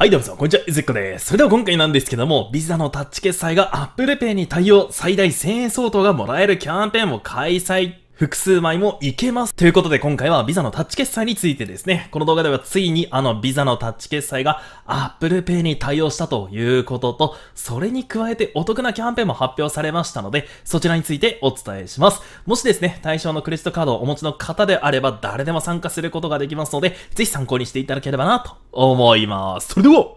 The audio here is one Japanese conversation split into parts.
はい、どうも、こんにちは、ゆずっこです。それでは今回なんですけども、ビザのタッチ決済が Apple Pay に対応、最大1000円相当がもらえるキャンペーンを開催複数枚もいけます。ということで今回はビザのタッチ決済についてですね、この動画ではついにあの Visa のタッチ決済が Apple Pay に対応したということと、それに加えてお得なキャンペーンも発表されましたので、そちらについてお伝えします。もしですね、対象のクレジットカードをお持ちの方であれば誰でも参加することができますので、ぜひ参考にしていただければなと思います。それでは、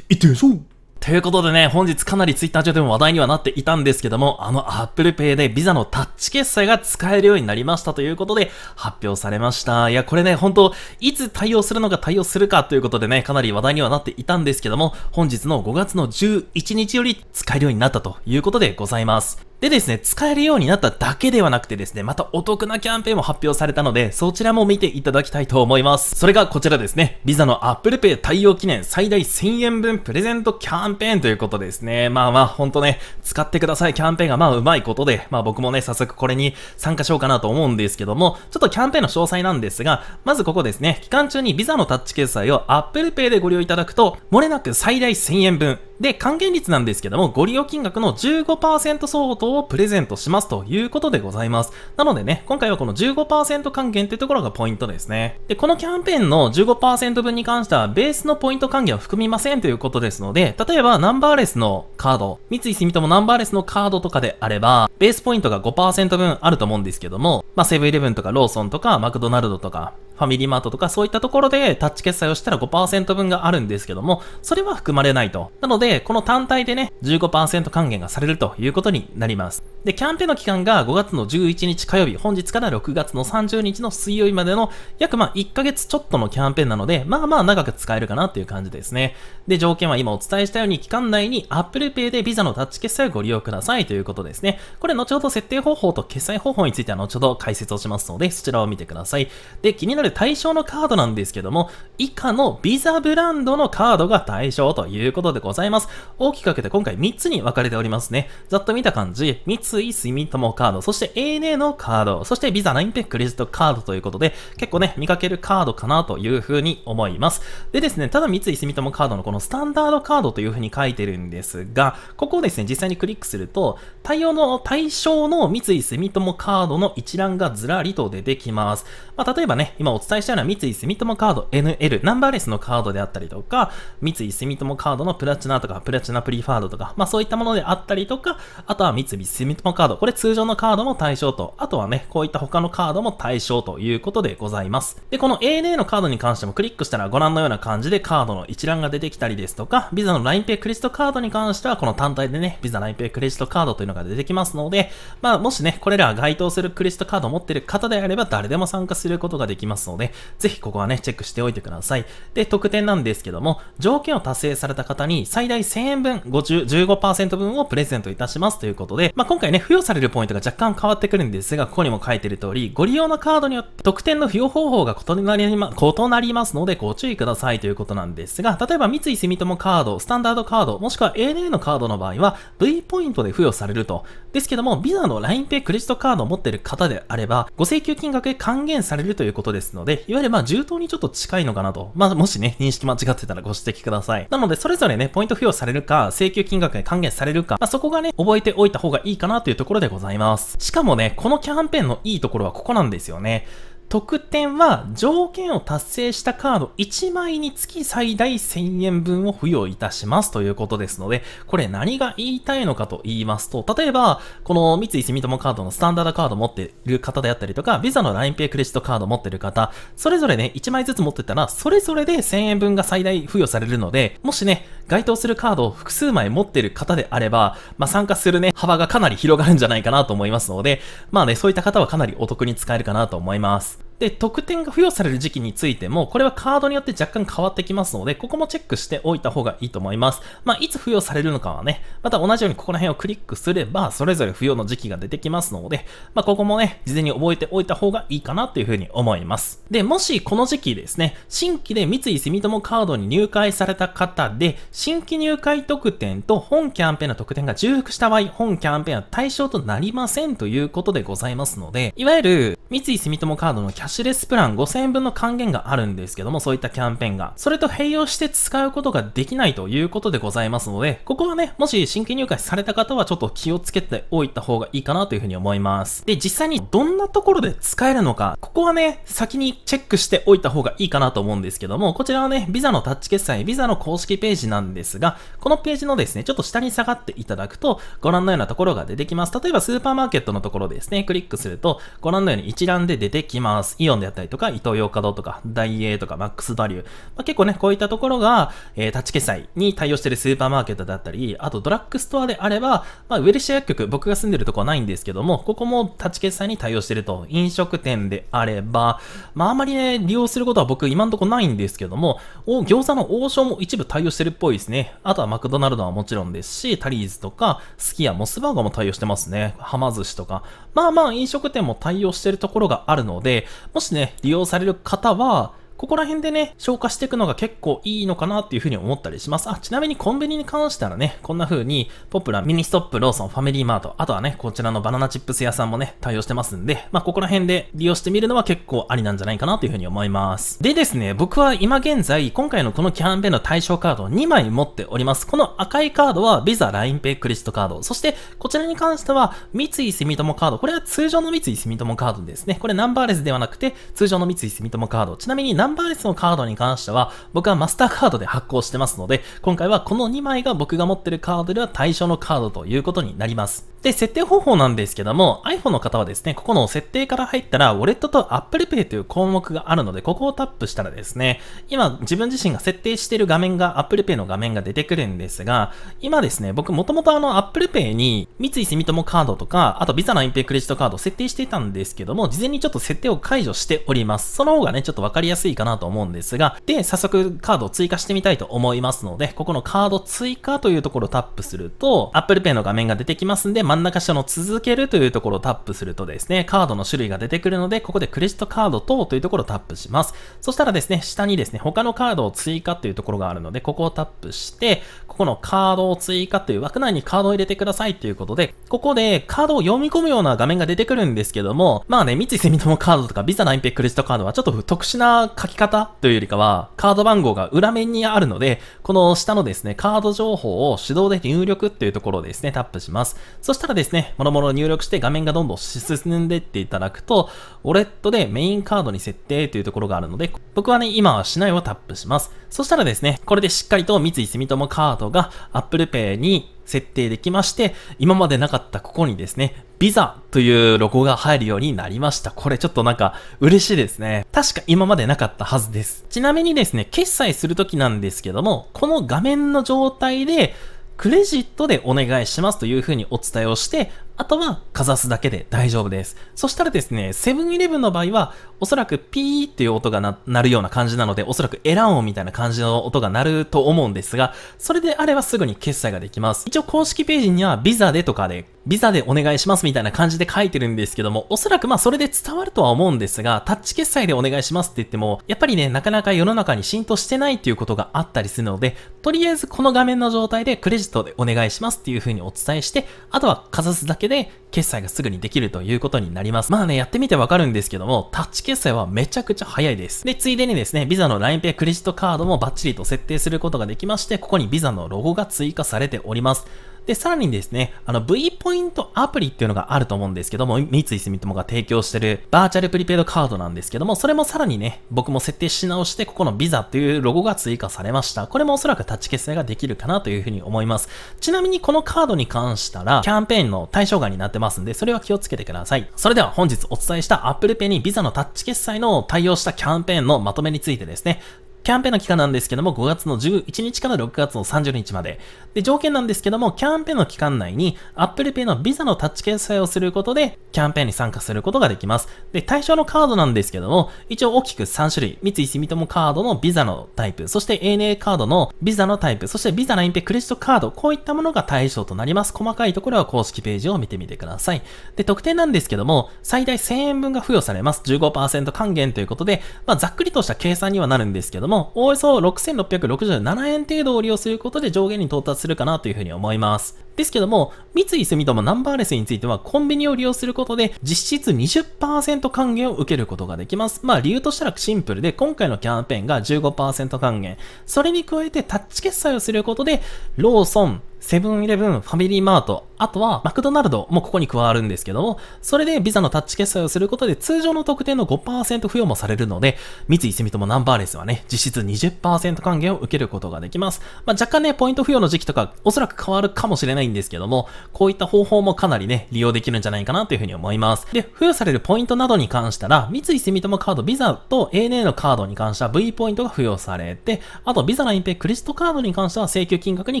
いってみましょうということでね、本日かなり Twitter 上でも話題にはなっていたんですけども、あの Apple Pay でビザのタッチ決済が使えるようになりましたということで発表されました。いや、これね、本当いつ対応するのか対応するかということでね、かなり話題にはなっていたんですけども、本日の5月の11日より使えるようになったということでございます。でですね、使えるようになっただけではなくてですね、またお得なキャンペーンも発表されたので、そちらも見ていただきたいと思います。それがこちらですね、Visa の Apple Pay 対応記念最大1000円分プレゼントキャンペーンということですね。まあまあ、ほんとね、使ってくださいキャンペーンがまあうまいことで、まあ僕もね、早速これに参加しようかなと思うんですけども、ちょっとキャンペーンの詳細なんですが、まずここですね、期間中に Visa のタッチ決済を Apple Pay でご利用いただくと、漏れなく最大1000円分。で、還元率なんですけども、ご利用金額の15%相当をプレゼントしますということでございます。なのでね、今回はこの15%還元というところがポイントですね。で、このキャンペーンの15%分に関しては、ベースのポイント還元は含みませんということですので、例えばナンバーレスのカード、三井住友ナンバーレスのカードとかであれば、ベースポイントが5%分あると思うんですけども、まあ、セブンイレブンとかローソンとかマクドナルドとか、ファミリーマートとかそういったところでタッチ決済をしたら5%分があるんですけども、それは含まれないと。なので、この単体でね、15%還元がされるということになります。で、キャンペーンの期間が5月の11日火曜日、本日から6月の30日の水曜日までの約まあ1ヶ月ちょっとのキャンペーンなので、まあまあ長く使えるかなっていう感じですね。で、条件は今お伝えしたように期間内に Apple Pay で Visa のタッチ決済をご利用くださいということですね。これ後ほど設定方法と決済方法については後ほど解説をしますので、そちらを見てください。で、気になるる対象のカードなんですけども、以下のビザブランドのカードが対象ということでございます。大きく分けて今回3つに分かれておりますね。ざっと見た感じ、三井住友カード、そして ANA のカード、そしてビザナインペイクレジットカードということで、結構ね、見かけるカードかなというふうに思います。でですね、ただ三井住友カードのこのスタンダードカードというふうに書いてるんですが、ここをですね、実際にクリックすると、対応の対象の三井住友カードの一覧がずらりと出てきます。まあ、例えばね、今お伝えしたような三井住友カード NL、ナンバーレスのカードであったりとか、三井住友カードのプラチナとか、プラチナプリファードとか、まあそういったものであったりとか、あとは三井住友カード、これ通常のカードも対象と、あとはね、こういった他のカードも対象ということでございます。で、この ANA のカードに関してもクリックしたらご覧のような感じでカードの一覧が出てきたりですとか、ビザの LINEPay クレジットカードに関してはこの単体でね、ビザ LINEPay クレジットカードというのが出てきますので、まあもしね、これら該当するクレジットカードを持っている方であれば誰でも参加することができます。ますので、ぜひここはね、チェックしておいてください。で、特典なんですけども、条件を達成された方に最大1000円分、50、15%分をプレゼントいたしますということで、まあ、今回ね、付与されるポイントが若干変わってくるんですが、ここにも書いてる通り、ご利用のカードによって特典の付与方法が異なり、ま、異なりますので、ご注意くださいということなんですが、例えば三井住友カード、スタンダードカード、もしくは ANA のカードの場合は、V ポイントで付与されると。ですけども、ビザの LINEPay クレジットカードを持っている方であれば、ご請求金額で還元されるということですですので、いわゆるまあ、重当にちょっと近いのかなと。まあ、もしね、認識間違ってたらご指摘ください。なので、それぞれね、ポイント付与されるか、請求金額に還元されるか、まあ、そこがね、覚えておいた方がいいかなというところでございます。しかもね、このキャンペーンのいいところはここなんですよね。得点は条件を達成したカード1枚につき最大1000円分を付与いたしますということですので、これ何が言いたいのかと言いますと、例えば、この三井住友カードのスタンダードカード持ってる方であったりとか、ビザの LINEPay クレジットカード持ってる方、それぞれね、1枚ずつ持ってたら、それぞれで1000円分が最大付与されるので、もしね、該当するカードを複数枚持ってる方であれば、まあ、参加するね、幅がかなり広がるんじゃないかなと思いますので、まあね、そういった方はかなりお得に使えるかなと思います。で、得点が付与される時期についても、これはカードによって若干変わってきますので、ここもチェックしておいた方がいいと思います。まあ、いつ付与されるのかはね、また同じようにここら辺をクリックすれば、それぞれ付与の時期が出てきますので、まあ、ここもね、事前に覚えておいた方がいいかなというふうに思います。で、もしこの時期ですね、新規で三井住友カードに入会された方で、新規入会特典と本キャンペーンの特典が重複した場合、本キャンペーンは対象となりませんということでございますので、いわゆる三井住友カードのキャャッシュレスプラン5000円分の還元があるんですけども、そういったキャンペーンが、それと併用して使うことができないということでございますので、ここはね、もし新規入会された方はちょっと気をつけておいた方がいいかなというふうに思います。で、実際にどんなところで使えるのか、ここはね、先にチェックしておいた方がいいかなと思うんですけども、こちらはね、ビザのタッチ決済、ビザの公式ページなんですが、このページのですね、ちょっと下に下がっていただくと、ご覧のようなところが出てきます。例えばスーパーマーケットのところですね、クリックすると、ご覧のように一覧で出てきます。イオンであったりとか、イトーヨーカドーとか、ダイエーとか、マックスバリュー。まあ、結構ね、こういったところが、えー、タッチ決済に対応してるスーパーマーケットだったり、あとドラッグストアであれば、まあ、ウェルシア薬局、僕が住んでるとこはないんですけども、ここもタッチ決済に対応してると。飲食店であれば、まあ、あまりね、利用することは僕今んとこないんですけども、お餃子の王将も一部対応してるっぽいですね。あとはマクドナルドはもちろんですし、タリーズとか、スキア、モスバーガーも対応してますね。はま寿司とか。まあまあ飲食店も対応してるところがあるので、もしね、利用される方は、ここら辺でね、消化していくのが結構いいのかなっていうふうに思ったりします。あ、ちなみにコンビニに関してはね、こんな風に、ポプラ、ミニストップ、ローソン、ファミリーマート、あとはね、こちらのバナナチップス屋さんもね、対応してますんで、まあ、ここら辺で利用してみるのは結構ありなんじゃないかなというふうに思います。でですね、僕は今現在、今回のこのキャンペーンの対象カードを2枚持っております。この赤いカードは、ビザ、ラインペイ、クレジットカード。そして、こちらに関しては、三井住友カード。これは通常の三井住友カードですね。これナンバーレスではなくて、通常の三井住友カード。ちなみに、ナンバーレスのカードに関しては、僕はマスターカードで発行してますので、今回はこの2枚が僕が持ってるカードでは対象のカードということになります。で、設定方法なんですけども、iPhone の方はですね、ここの設定から入ったら、ウォレットと Apple Pay という項目があるので、ここをタップしたらですね、今自分自身が設定している画面が Apple Pay の画面が出てくるんですが、今ですね、僕もともとあの Apple Pay に三井住友カードとか、あと Visa の隠蔽クレジットカードを設定していたんですけども、事前にちょっと設定を解除しております。その方がね、ちょっとわかりやすいかなと思うんですが、で、早速カードを追加してみたいと思いますので、ここのカード追加というところをタップすると、Apple Pay の画面が出てきますんで、真ん中下の続けるというところをタップするとですね、カードの種類が出てくるので、ここでクレジットカード等というところをタップします。そしたらですね、下にですね、他のカードを追加というところがあるので、ここをタップして、ここのカードを追加という枠内にカードを入れてくださいということで、ここでカードを読み込むような画面が出てくるんですけども、まあね、三井住友カードとかビザラインペクレジットカードはちょっと特殊な書き方というよりかは、カード番号が裏面にあるので、この下のですね、カード情報を手動で入力というところをですね、タップします。そししたらですね、もろもろ入力して画面がどんどん進んでっていただくと、ウォレットでメインカードに設定というところがあるので、僕はね、今はしないをタップします。そしたらですね、これでしっかりと三井住友カードが Apple Pay に設定できまして、今までなかったここにですね、ビザというロゴが入るようになりました。これちょっとなんか嬉しいですね。確か今までなかったはずです。ちなみにですね、決済するときなんですけども、この画面の状態で、クレジットでお願いしますというふうにお伝えをして、あとはかざすだけで大丈夫です。そしたらですね、セブンイレブンの場合は、おそらくピーっていう音が鳴るような感じなので、おそらくエラン音みたいな感じの音が鳴ると思うんですが、それであればすぐに決済ができます。一応公式ページにはビザでとかで、ビザでお願いしますみたいな感じで書いてるんですけども、おそらくまあそれで伝わるとは思うんですが、タッチ決済でお願いしますって言っても、やっぱりね、なかなか世の中に浸透してないっていうことがあったりするので、とりあえずこの画面の状態でクレジットでお願いしますっていう風にお伝えして、あとはかざすだけで決済がすぐにできるということになります。まあね、やってみてわかるんですけども、タッチ決済はめちゃくちゃ早いです。で、ついでにですね、ビザの LINEPay クレジットカードもバッチリと設定することができまして、ここにビザのロゴが追加されております。で、さらにですね、あの V ポイントアプリっていうのがあると思うんですけども、三井住友が提供してるバーチャルプリペイドカードなんですけども、それもさらにね、僕も設定し直して、ここのビザっていうロゴが追加されました。これもおそらくタッチ決済ができるかなというふうに思います。ちなみにこのカードに関したら、キャンペーンの対象外になってますんで、それは気をつけてください。それでは本日お伝えした Apple Pay にビザのタッチ決済の対応したキャンペーンのまとめについてですね、キャンペーンの期間なんですけども、5月の11日から6月の30日まで。で、条件なんですけども、キャンペーンの期間内に Apple Pay のビザのタッチ決済をすることで、キャンペーンに参加することができます。で、対象のカードなんですけども、一応大きく3種類。三井住友カードのビザのタイプ、そして ANA カードのビザのタイプ、そしてビザラインペクレジットカード、こういったものが対象となります。細かいところは公式ページを見てみてください。で、特典なんですけども、最大1000円分が付与されます。15%還元ということで、まあ、ざっくりとした計算にはなるんですけども、もおよそ6667円程度を利用することで上限に到達するかなというふうに思います。ですけども、三井住友ナンバーレスについてはコンビニを利用することで実質20%還元を受けることができます。まあ理由としたらシンプルで今回のキャンペーンが15%還元。それに加えてタッチ決済をすることでローソン、セブンイレブン、ファミリーマート、あとはマクドナルドもここに加わるんですけども、それでビザのタッチ決済をすることで通常の特典の5%付与もされるので、三井住友ナンバーレスはね、実質20%還元を受けることができます。まあ、若干ね、ポイント付与の時期とかおそらく変わるかもしれないんですけども、こういった方法もかなりね、利用できるんじゃないかなというふうに思います。で、付与されるポイントなどに関したら、三井住友カード、ビザと ANA のカードに関しては V ポイントが付与されて、あとビザのインペクレジットカードに関しては請求金額に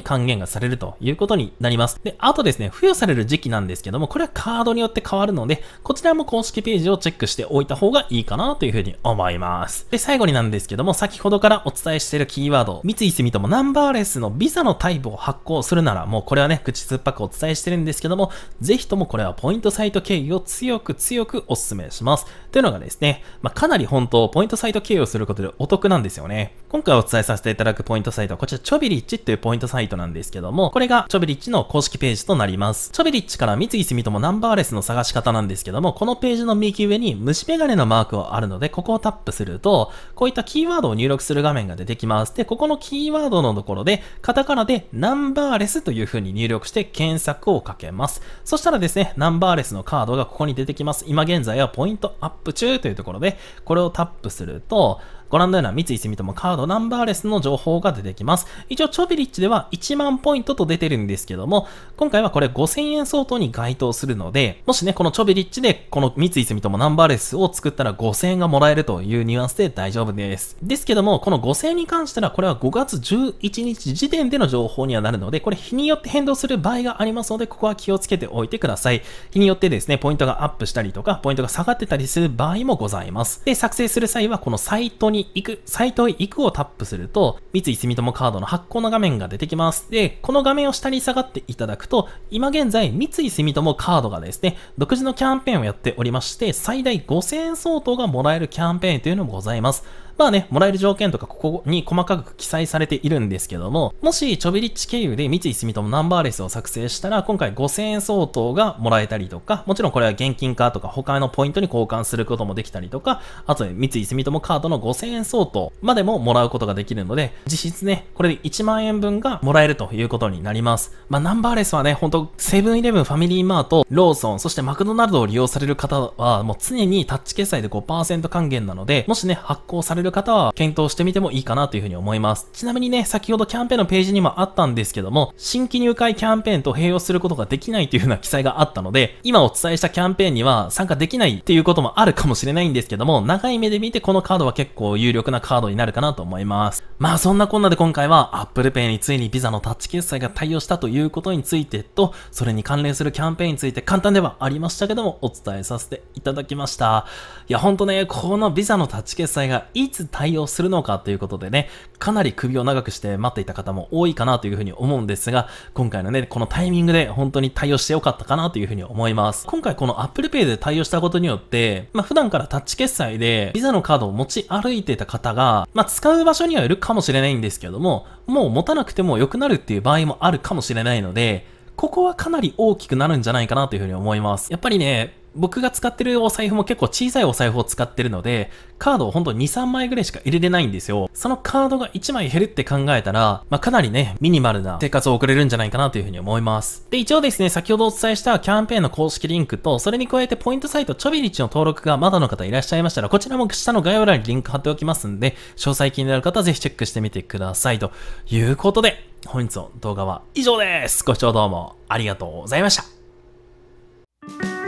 還元がされるとということになります。で、あとですね、付与される時期なんですけども、これはカードによって変わるので、こちらも公式ページをチェックしておいた方がいいかなというふうに思います。で、最後になんですけども、先ほどからお伝えしているキーワード、三井住友ナンバーレスのビザのタイプを発行するなら、もうこれはね、口酸っぱくお伝えしてるんですけども、ぜひともこれはポイントサイト経由を強く強くお勧めします。というのがですね、まあ、かなり本当、ポイントサイト経由をすることでお得なんですよね。今回お伝えさせていただくポイントサイトは、こちら、チョビリッチっていうポイントサイトなんですけども、これれがチョベリッチの公式ページとなります。チョベリッチから三井住友ナンバーレスの探し方なんですけども、このページの右上に虫眼鏡のマークがあるので、ここをタップすると、こういったキーワードを入力する画面が出てきます。で、ここのキーワードのところで、カタカナでナンバーレスという風に入力して検索をかけます。そしたらですね、ナンバーレスのカードがここに出てきます。今現在はポイントアップ中というところで、これをタップすると、ご覧のような三井住友カードナンバーレスの情報が出てきます。一応、チョビリッチでは1万ポイントと出てるんですけども、今回はこれ5000円相当に該当するので、もしね、このチョビリッチでこの三井住友ナンバーレスを作ったら5000円がもらえるというニュアンスで大丈夫です。ですけども、この5000円に関してはこれは5月11日時点での情報にはなるので、これ日によって変動する場合がありますので、ここは気をつけておいてください。日によってですね、ポイントがアップしたりとか、ポイントが下がってたりする場合もございます。で、作成する際はこのサイトにに行く、サイトへ行くをタップすると、三井住友カードの発行の画面が出てきます。で、この画面を下に下がっていただくと、今現在、三井住友カードがですね、独自のキャンペーンをやっておりまして、最大5000円相当がもらえるキャンペーンというのもございます。まあね、もらえる条件とかここに細かく記載されているんですけども、もしチョビリッチ経由で三井住友ナンバーレスを作成したら、今回5000円相当がもらえたりとか、もちろんこれは現金化とか他のポイントに交換することもできたりとか、あと、ね、三井住友カードの5000円相当までももらうことができるので、実質ね、これで1万円分がもらえるということになります。まあ、ナンバーレスはね、ほんと、セブンイレブン、ファミリーマート、ローソン、そしてマクドナルドを利用される方は、もう常にタッチ決済で5%還元なので、もしね、発行されるる方は検討してみてもいいかなというふうに思います。ちなみにね、先ほどキャンペーンのページにもあったんですけども、新規入会キャンペーンと併用することができないというふうな記載があったので、今お伝えしたキャンペーンには参加できないっていうこともあるかもしれないんですけども、長い目で見てこのカードは結構有力なカードになるかなと思います。まあそんなこんなで今回は Apple Pay についに Visa のタッチ決済が対応したということについてと、それに関連するキャンペーンについて簡単ではありましたけども、お伝えさせていただきました。いやほんとね、この Visa のタッチ決済がいつ対応するのかということでね、かなり首を長くして待っていた方も多いかなというふうに思うんですが、今回のね、このタイミングで本当に対応してよかったかなというふうに思います。今回この Apple Pay で対応したことによって、まあ、普段からタッチ決済で Visa のカードを持ち歩いてた方が、まあ、使う場所にはいるかもしれないんですけども、もう持たなくても良くなるっていう場合もあるかもしれないので、ここはかなり大きくなるんじゃないかなというふうに思います。やっぱりね、僕が使ってるお財布も結構小さいお財布を使ってるので、カードをほんと2、3枚ぐらいしか入れれないんですよ。そのカードが1枚減るって考えたら、まあ、かなりね、ミニマルな生活を送れるんじゃないかなというふうに思います。で、一応ですね、先ほどお伝えしたキャンペーンの公式リンクと、それに加えてポイントサイトちょびりちの登録がまだの方いらっしゃいましたら、こちらも下の概要欄にリンク貼っておきますんで、詳細気になる方はぜひチェックしてみてください。ということで、本日の動画は以上です。ご視聴どうもありがとうございました。